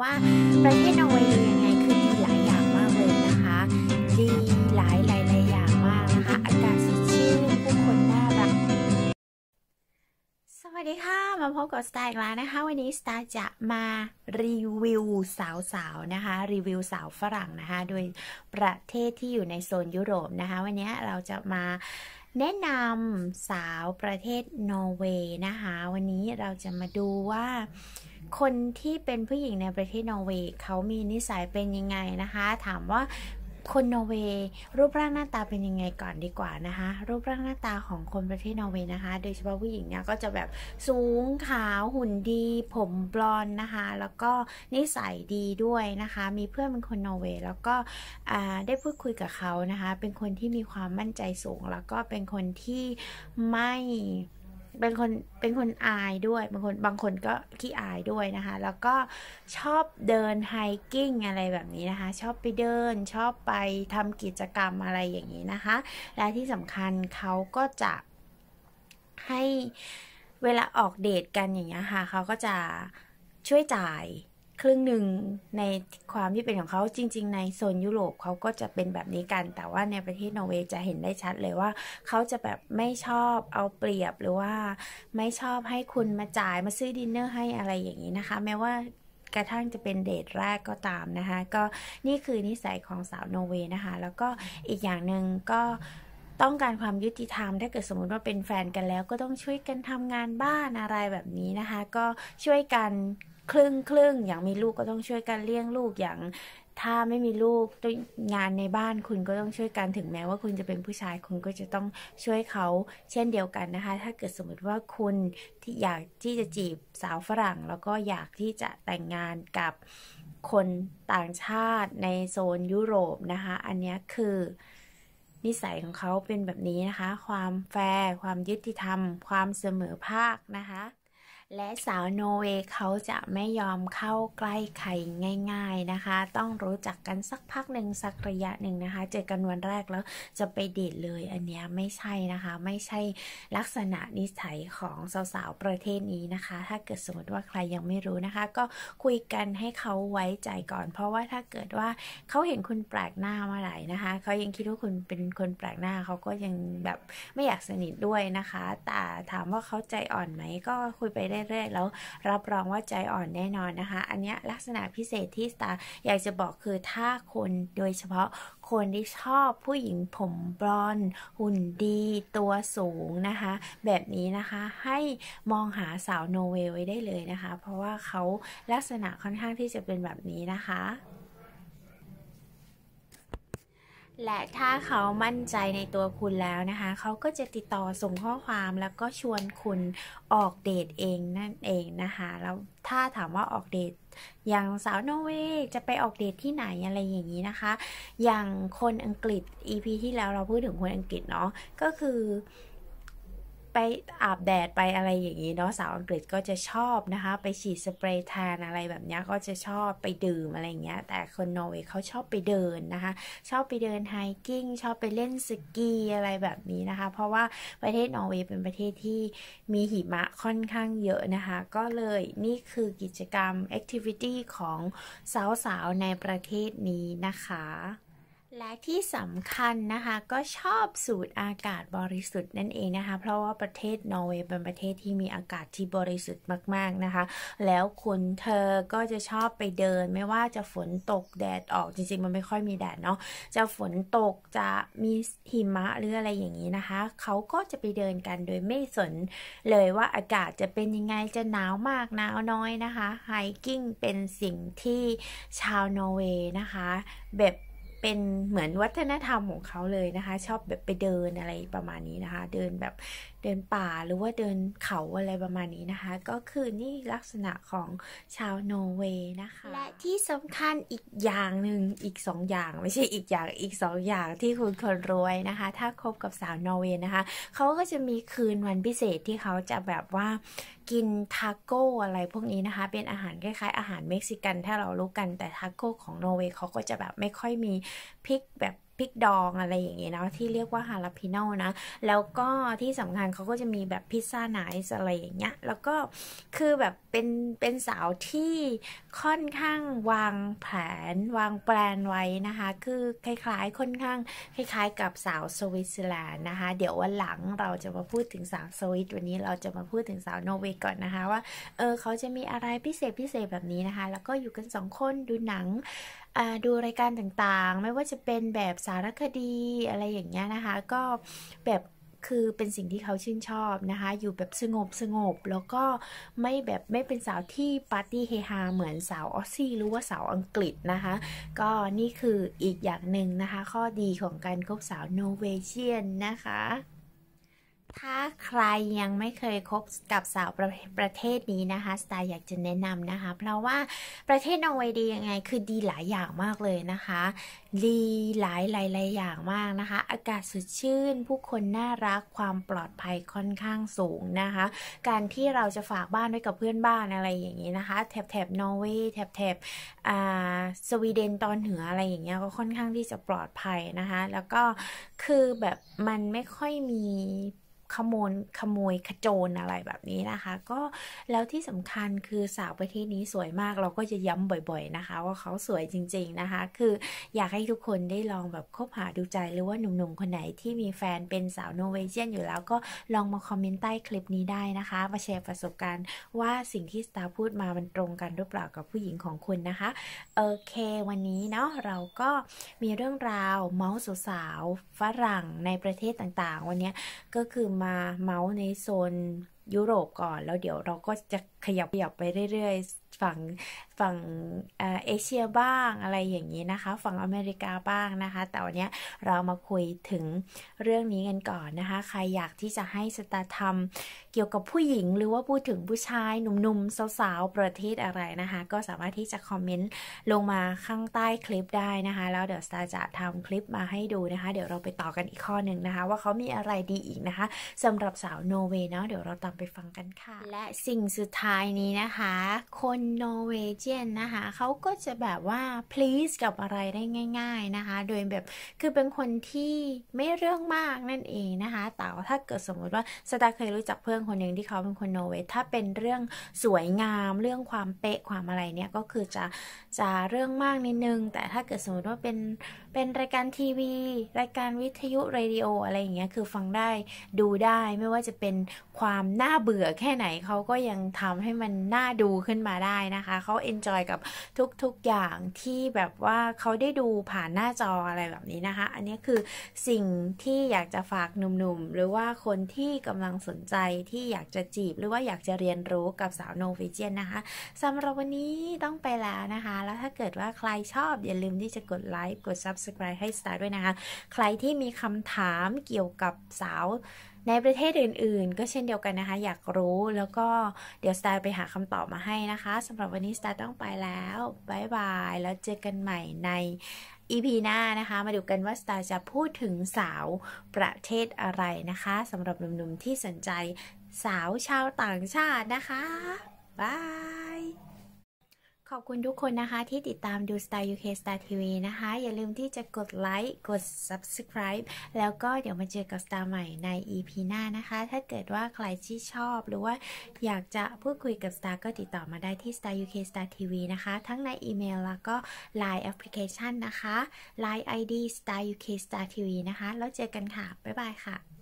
ว่าประเทศนอร์เวย์ยังไงคือดีหลายอย่างมากเลยนะคะดีหลายหลายหลายอย่างมากนะคะอากาศสดชื่น ผู้คนน่ารัก สวัสดีค่ะ มาพบกับสตาร์แล้วนะคะ วันนี้สตาร์จะมารีวิวสาวสาวนะคะ รีวิวสาวฝรั่งนะคะโดยประเทศที่อยู่ในโซนยุโรปนะคะ วันนี้เราจะมาแนะนำสาวประเทศนอร์เวย์นะคะ วันนี้เราจะมาดูว่าคนที่เป็นผู้หญิงในประเทศนอร์เวย์เขามีนิสัยเป็นยังไงนะคะ ถามว่าคนนอร์เวย์ รูปร่างหน้าตาเป็นยังไงก่อนดีกว่านะคะ รูปร่างหน้าตาของคนประเทศนอร์เวย์นะคะ โดยเฉพาะผู้หญิงเนี่ยก็จะแบบสูงขาว หุ่นดี ผมบลอนนะคะแล้วก็นิสัยดีด้วยนะคะ มีเพื่อนเป็นคนนอร์เวย์ แล้วก็ได้พูดคุยกับเขานะคะเป็นคนที่มีความมั่นใจสูง แล้วก็เป็นคนที่ไม่เป็นคนเป็นคนอายด้วยบางคนบางคนก็ขี้อายด้วยนะคะ แล้วก็ชอบเดินไฮกิ้งอะไรแบบนี้นะคะชอบไปเดินชอบไปทำกิจกรรมอะไรอย่างนี้นะคะ และที่สำคัญเขาก็จะให้เวลาออกเดทกันอย่างเงี้ยค่ะเขาก็จะช่วยจ่ายครึ่งหนึ่งในความที่เป็นของเขาจริงๆ ในโซนยุโรปเขาก็จะเป็นแบบนี้กัน แต่ว่าในประเทศนอร์เวย์จะเห็นได้ชัดเลยว่าเขาจะแบบไม่ชอบเอาเปรียบหรือว่าไม่ชอบให้คุณมาจ่ายมาซื้อดินเนอร์ให้อะไรอย่างนี้นะคะ แม้ว่ากระทั่งจะเป็นเดทแรกก็ตามนะคะก็นี่คือนิสัยของสาวนอร์เวย์นะคะ แล้วก็อีกอย่างหนึ่งก็ต้องการความยุติธรรมถ้าเกิดสมมติว่าเป็นแฟนกันแล้ว ก็ต้องช่วยกันทำงานบ้านอะไรแบบนี้นะคะ ก็ช่วยกันครึ่งครึ่งอย่างมีลูกก็ต้องช่วยกันเลี้ยงลูกอย่างถ้าไม่มีลูกงานในบ้านคุณก็ต้องช่วยกันถึงแม้ว่าคุณจะเป็นผู้ชายคุณก็จะต้องช่วยเขาเช่นเดียวกันนะคะ ถ้าเกิดสมมติว่าคุณที่อยากที่จะจีบสาวฝรั่งแล้วก็อยากที่จะแต่งงานกับคนต่างชาติในโซนยุโรปนะคะ อันนี้คือนิสัยของเขาเป็นแบบนี้นะคะ ความแฟร์ความยุติธรรม ความเสมอภาคนะคะและสาวโนเวย์เขาจะไม่ยอมเข้าใกล้ใครง่าย ๆนะคะ ต้องรู้จักกันสักพักหนึ่งสักระยะหนึ่งนะคะ เจอกันวันแรกแล้วจะไปเดทเลย อันเนี้ยไม่ใช่นะคะไม่ใช่ลักษณะนิสัยของสาวๆประเทศนี้นะคะ ถ้าเกิดสมมติว่าใครยังไม่รู้นะคะ ก็คุยกันให้เขาไว้ใจก่อน เพราะว่าถ้าเกิดว่าเขาเห็นคุณแปลกหน้ามาไหร่นะคะเขายังคิดว่าคุณเป็นคนแปลกหน้าเขาก็ยังแบบไม่อยากสนิทด้วยนะคะ แต่ถามว่าเขาใจอ่อนไหมก็คุยไปได้เรื่อยๆแล้วรับรองว่าใจอ่อนแน่นอนนะคะ อันนี้ลักษณะพิเศษที่สตาร์อยากจะบอกคือถ้าคนโดยเฉพาะคนที่ชอบผู้หญิงผมบลอนด์หุ่นดีตัวสูงนะคะ แบบนี้นะคะให้มองหาสาวโนเวไว้ได้เลยนะคะ เพราะว่าเขาลักษณะค่อนข้างที่จะเป็นแบบนี้นะคะและถ้าเขามั่นใจในตัวคุณแล้วนะคะ เขาก็จะติดต่อส่งข้อความแล้วก็ชวนคุณออกเดทเองนั่นเองนะคะ แล้วถ้าถามว่าออกเดทอย่างสาวโนเวย์จะไปออกเดทที่ไหนอะไรอย่างนี้นะคะ อย่างคนอังกฤษ EP ที่แล้วเราพูดถึงคนอังกฤษเนาะก็คือไปอาบแดดไปอะไรอย่างนี้เนาะสาวอังกฤษก็จะชอบนะคะไปฉีดสเปรย์แทนอะไรแบบนี้ก็จะชอบไปดื่มอะไรเงี้ยแต่คนนอร์เวย์เขาชอบไปเดินนะคะชอบไปเดินไฮกิ้งชอบไปเล่นสกีอะไรแบบนี้นะคะ เพราะว่าประเทศนอร์เวย์เป็นประเทศที่มีหิมะค่อนข้างเยอะนะคะ ก็เลยนี่คือกิจกรรมแอคทิวิตี้ของสาวๆในประเทศนี้นะคะและที่สำคัญนะคะ ก็ชอบสูตรอากาศบริสุทธิ์นั่นเองนะคะ เพราะว่าประเทศนอร์เวย์เป็นประเทศที่มีอากาศที่บริสุทธิ์มากๆนะคะ แล้วคุณเธอก็จะชอบไปเดินไม่ว่าจะฝนตกแดดออกจริงๆ มันไม่ค่อยมีแดดเนาะจะฝนตกจะมีหิมะหรืออะไรอย่างนี้นะคะ เขาก็จะไปเดินกันโดยไม่สนเลยว่าอากาศจะเป็นยังไงจะหนาวมากหนาวน้อยนะคะไฮกิ้งเป็นสิ่งที่ชาวนอร์เวย์นะคะ แบบเป็นเหมือนวัฒนธรรมของเขาเลยนะคะ ชอบแบบไปเดินอะไรประมาณนี้นะคะ เดินแบบเดินป่าหรือว่าเดินเขาอะไรประมาณนี้นะคะ ก็คือนี่ลักษณะของชาวโนเวย์นะคะและที่สำคัญอีกอย่างหนึ่งอีกสองอย่างไม่ใช่อีกอย่างอีกสองอย่างที่คุณคนรวยนะคะ ถ้าคบกับสาวนอร์เวย์นะคะเขาก็จะมีคืนวันพิเศษที่เขาจะแบบว่ากินทาโก้อะไรพวกนี้นะคะ เป็นอาหารคล้ายๆ อาหารเม็กซิกัน ถ้าเรารู้กัน แต่ทาโก้ของนอร์เวย์เขาก็จะแบบไม่ค่อยมีพริกแบบพริกดองอะไรอย่างเงี้ยนะที่เรียกว่าฮาลาพิโน่นะ แล้วก็ที่สำคัญเขาก็จะมีแบบพิซซ่าไนาส์อะไรอย่างเงี้ย แล้วก็คือแบบเป็นเป็นสาวที่ค่อนข้างวางแผน วางแปลน ไว้นะคะ คือคล้ายๆค่อนข้าง คล้ายๆกับสาวสวิตเซอร์แลนด์นะคะ เดี๋ยววันหลังเราจะมาพูดถึงสาวสวิตวันนี้ เราจะมาพูดถึงสาวโนเวย์ก่อนนะคะ ว่าเออเขาจะมีอะไรพิเศษพิเศษแบบนี้นะคะแล้วก็อยู่กันสองคนดูหนังดูรายการต่างๆ ไม่ว่าจะเป็นแบบสารคดีอะไรอย่างเงี้ยนะคะ ก็แบบคือเป็นสิ่งที่เขาชื่นชอบนะคะ อยู่แบบสงบสงบแล้วก็ไม่แบบไม่เป็นสาวที่ปาร์ตี้เฮฮาเหมือนสาวออสซี่ หรือว่าสาวอังกฤษนะคะ ก็นี่คืออีกอย่างหนึ่งนะคะ ข้อดีของการคบสาวโนเวเชียนนะคะถ้าใครยังไม่เคยคบกับสาวประประเทศนี้นะคะ สไตล์อยากจะแนะนำนะคะ เพราะว่าประเทศนอร์เวย์ดียังไง คือดีหลายอย่างมากเลยนะคะ ดีหลายหลายหลายอย่างมากนะคะ อากาศสดชื่น ผู้คนน่ารัก ความปลอดภัยค่อนข้างสูงนะคะ การที่เราจะฝากบ้านไว้กับเพื่อนบ้านอะไรอย่างนี้นะคะแถบแถบนอร์เวย์แถบแถบสวีเดนตอนเหนืออะไรอย่างเงี้ยก็ค่อนข้างที่จะปลอดภัยนะคะ แล้วก็คือแบบมันไม่ค่อยมีขโมยขโมยขโจรอะไรแบบนี้นะคะ ก็แล้วที่สำคัญคือสาวประเทศนี้สวยมากเราก็จะย้ำบ่อยๆนะคะว่าเขาสวยจริงๆนะคะ คืออยากให้ทุกคนได้ลองแบบคบหาดูใจหรือว่าหนุ่มๆคนไหนที่มีแฟนเป็นสาวโนเวเจียนอยู่แล้วก็ลองมาคอมเมนต์ใต้คลิปนี้ได้นะคะ มาแชร์ประสบการณ์ว่าสิ่งที่สตาร์พูดมา มันตรงกันหรือเปล่ากับผู้หญิงของคุณนะคะโอเควันนี้เนาะเราก็มีเรื่องราว เมาส์สาว ฝรั่งในประเทศต่างๆ วันนี้ก็คือมาเมาส์ในโซนยุโรปก่อนแล้วเดี๋ยวเราก็จะขยับขยับไปเรื่อย ๆ ฝั่งฝั่งเอเชียบ้างอะไรอย่างนี้นะคะฝั่งอเมริกาบ้างนะคะแต่วันนี้เรามาคุยถึงเรื่องนี้กันก่อนนะคะใครอยากที่จะให้สตารรทำเกี่ยวกับผู้หญิง หรือว่าพูดถึงผู้ชายหนุ่มๆสาวๆประเทศอะไรนะคะก็สามารถที่จะคอมเมนต์ลงมาข้างใต้คลิปได้นะคะแล้วเดี๋ยวสตาจะทำคลิปมาให้ดูนะคะ เดี๋ยวเราไปต่อกันอีกข้อหนึ่งนะคะ ว่าเขามีอะไรดีอีกนะคะสำหรับสาวโนเวย์เนาะเดี๋ยวเราตามไปฟังกันค่ะ และสิ่งสุดท้ายนี้นะคะคนโนเวย์ a นะคะเขาก็จะแบบว่า please กับอะไรได้ง่ายๆนะคะโดยแบบคือเป็นคนที่ไม่เรื่องมากนั่นเองนะคะแต่ถ้าเกิดสมมุติว่าสตาเคยรู้จักเพื่อนคนหนึ่งที่เขาเป็นคนโนเวทถ้าเป็นเรื่องสวยงาม เรื่องความเป๊ะความอะไรเนี่ยก็คือจะจะเรื่องมากนิดนึงแต่ถ้าเกิดสมมติว่าเป็นเป็นรายการทีวีรายการวิทยุเรดิโออะไรอย่างเงี้ยคือฟังได้ดูได้ไม่ว่าจะเป็นความน่าเบื่อแค่ไหนเขาก็ยังทำให้มันน่าดูขึ้นมาได้นะคะเขาเอนนจอยกับทุกๆอย่างที่แบบว่าเขาได้ดูผ่านหน้าจออะไรแบบนี้นะคะ อันนี้คือสิ่งที่อยากจะฝากหนุ่มๆ หรือว่าคนที่กำลังสนใจที่อยากจะจีบหรือว่าอยากจะเรียนรู้กับสาวโนฟิเจียนนะคะสำหรับวันนี้ต้องไปแล้วนะคะ แล้วถ้าเกิดว่าใครชอบ อย่าลืมที่จะกดไลค์กด Subscribe ให้สตาร์ด้วยนะคะ ใครที่มีคำถามเกี่ยวกับสาวในประเทศอื่นๆ ก็เช่นเดียวกันนะคะ อยากรู้แล้วก็เดี๋ยวสตาร์ไปหาคำตอบมาให้นะคะสำหรับวันนี้สตาร์ต้องไปแล้วบายบายแล้วเจอกันใหม่ในอีพีหน้านะคะ มาดูกันว่าสตาร์จะพูดถึงสาวประเทศอะไรนะคะสำหรับหนุ่มๆที่สนใจสาวชาวต่างชาตินะคะบายขอบคุณทุกคนนะคะที่ติดตามดู Star UK Star TV นะคะ อย่าลืมที่จะกดไลค์กด subscribe แล้วก็เดี๋ยวมาเจอกับสตาร์ใหม่ใน EP หน้านะคะ ถ้าเกิดว่าใครที่ชอบหรือว่าอยากจะพูดคุยกับสตาร์ก็ติดต่อมาได้ที่ Star UK Star TV นะคะ ทั้งในอีเมลแล้วก็ Line Application นะคะ Line ID Star UK Star TV นะคะ แล้วเจอกันค่ะ บ๊ายบายค่ะ